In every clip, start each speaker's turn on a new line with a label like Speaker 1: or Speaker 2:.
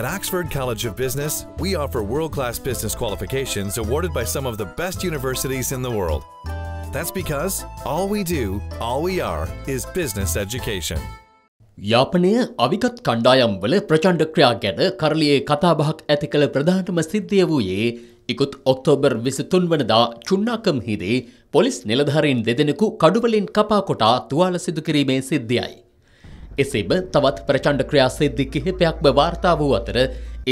Speaker 1: At Oxford College of Business, we offer world-class business qualifications awarded by some of the best universities in the world. That's because all we do, all we are, is business education. Yapanaya අවිකත් කණ්ඩායම්වල ප්‍රචණ්ඩ ක්‍රියා ගැන කරලියේ කතාබහක් ඇති කළ ප්‍රධානම සිද්ධිය වූයේ ඉකුත් October විසිතුන් වනදා චුන්නාකම් හිදී police නිලධහරින් දෙදෙනෙකු කඩුවලින් කපා කොටා තුවාල සිදුකිරීමේ සිද්ධියයි. එසේම තවත් ප්‍රචණ්ඩ ක්‍රියා සිද්ධි කිහිපයක්ම වාර්තා වූ අතර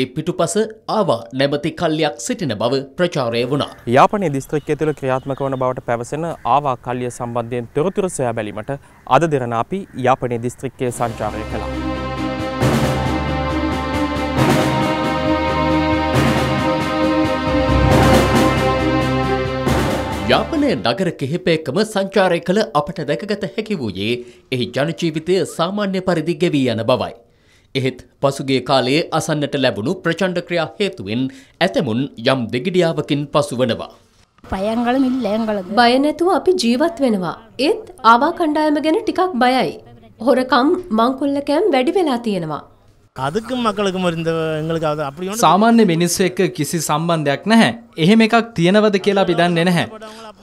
Speaker 1: ඒ පිටුපස ආවා නැමති කල්ලියක් සිටින බව ප්‍රචාරය වුණා. යාපනයේ දිස්ත්‍රික්කය තුළ ක්‍රියාත්මක වන බවට පැවසෙන ආවා කල්ලිය සම්බන්ධයෙන් තොරතුරු සොයා බැලීමට අද දෙරණ අපි යාපනයේ දිස්ත්‍රික්කයේ සංචාරය කළා. යාපනය නගර කිහිපයකම සංචාරය කළ අපට දැකගත හැකි වූයේ එහි ජනජීවිතය සාමාන්‍ය පරිදි ගෙවී යන බවයි. එහෙත් පසුගේ කාලයේ අසන්නට ලැබුණු ප්‍රචණ්ඩ ක්‍රියා හේතුවෙන් ඇතමුන් යම් දෙගිඩියාවකින් පසු වනවා. පයංගලම ඉල්ලෑංගල බය නැතුව අපි ජීවත් වෙනවා. ඒත් ආවා කණ්ඩායම ගැන ටිකක් බයයි. හොරකම් මංකොල්ලකෑම් වැඩි වෙලා තියෙනවා. අදකම මකලකම රින්ද එங்களுக்கு අපි සාමාන්‍ය මිනිස්සු එක්ක කිසි සම්බන්ධයක් නැහැ. එහෙම එකක් තියෙනවද කියලා අපි දන්නේ නැහැ.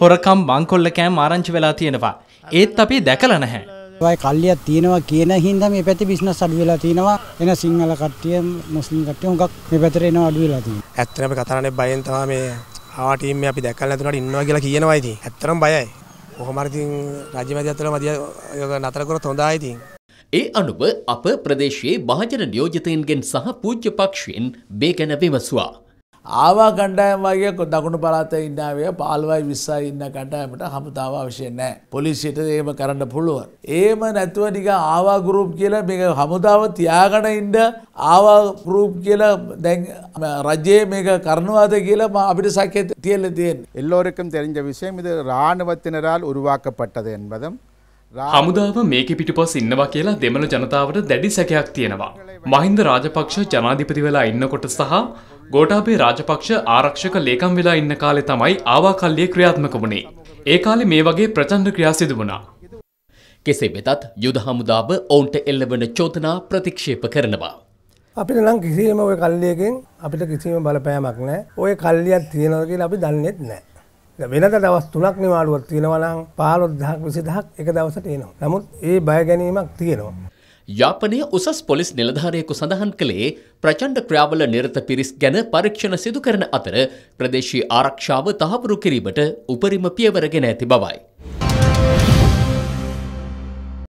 Speaker 1: හොරකම් බංකොල්ල කෑම් ආරංචි වෙලා තියෙනවා. ඒත් අපි දැකලා නැහැ. වයි කල්ලියක් තියෙනවා කියන හින්දා මේ පැති බිස්නස් අඩු වෙලා තියෙනවා. එන සිංහල කට්ටිය මුස්ලිම් කට්ටිය හුඟක් මේ පැත්තට එනවා අඩු වෙලා තියෙනවා.
Speaker 2: ඇත්තටම අපි කතරන්නේ බයෙන් තමයි මේ ආවා ටීම් මේ අපි දැකලා නැතුණාට ඉන්නවා කියලා කියනවා ඉතින්. ඇත්තටම බයයි. කොහොම හරි ඉතින් රජ්‍ය මැදිහත් වෙලා මැදිහත් නතර කරොත් හොඳයි ඉතින්.
Speaker 1: ඒ අනුව අප ප්‍රදේශයේ භාජන නියෝජතයන්ගෙන් සහ පූජ්‍ය පක්ෂයෙන් මේ ගැන විමසවා.
Speaker 2: ආවා කණ්ඩායම් වගේ දකුණු පලාතේ ඉන්නාවේ පාලුවයි විස්සයි ඉන්න කණ්ඩායමට හමුතාව අවශ්‍ය නැහැ. පොලිසියට ඒම කරන්න පුළුවන්. ඒම නැතුව ටික ආවා ගෲප් කියලා මේක හමුදාව තියාගෙන ඉන්න ආවා ගෲප් කියලා දැන් රජයේ මේක කරනවාද කියලා අපිට சக்கியத்தை தியல்ல தேன் எல்லோருக்கும் தெரிஞ்ச விஷயம் இது இராணுவத்தினரால் உருவாக்கப்பட்டது என்பதும்
Speaker 1: හමුදාව මේක පිටිපොස් ඉන්නවා කියලා දෙමළ ජනතාවට දැඩි සැකයක් තියෙනවා. මහින්ද රාජපක්ෂ ජනාධිපති වෙලා ඉන්නකොට සහ ගෝටාබේ රාජපක්ෂ ආරක්ෂක ලේකම් වෙලා ඉන්න කාලේ තමයි ආවාකල්ලිය ක්‍රියාත්මක වුණේ. ඒ කාලේ මේ වගේ ප්‍රචණ්ඩ ක්‍රියා සිදු වුණා. කෙසේ වෙතත් යුද හමුදාව ඔවුන්ට එල්ලවන චෝදනා ප්‍රතික්ෂේප කරනවා.
Speaker 2: අපිට නම් කිසිම ඔය කල්ලියකින් අපිට කිසිම බලපෑමක් නෑ. ඔය කල්ලියක් තියෙනවා කියලා අපි දන්නේත් නෑ. වෙනද දවස් තුනක් නිවාඩුවක් තියෙනවා නම් 15000ක් 20000ක් එක දවසට එනවා. නමුත් ඒ බය ගැනීමක් තියෙනවා.
Speaker 1: යාපනයේ උසස් පොලිස් නිලධාරියෙකු සඳහන් කළේ ප්‍රචණ්ඩ ක්‍රියාවල නිරත පිරිස් ගැන පරීක්ෂණ සිදු කරන අතර ප්‍රදේශීය ආරක්ෂාව තහවුරු කිරීමට උපරිම පියවර ගෙන ඇති බවයි.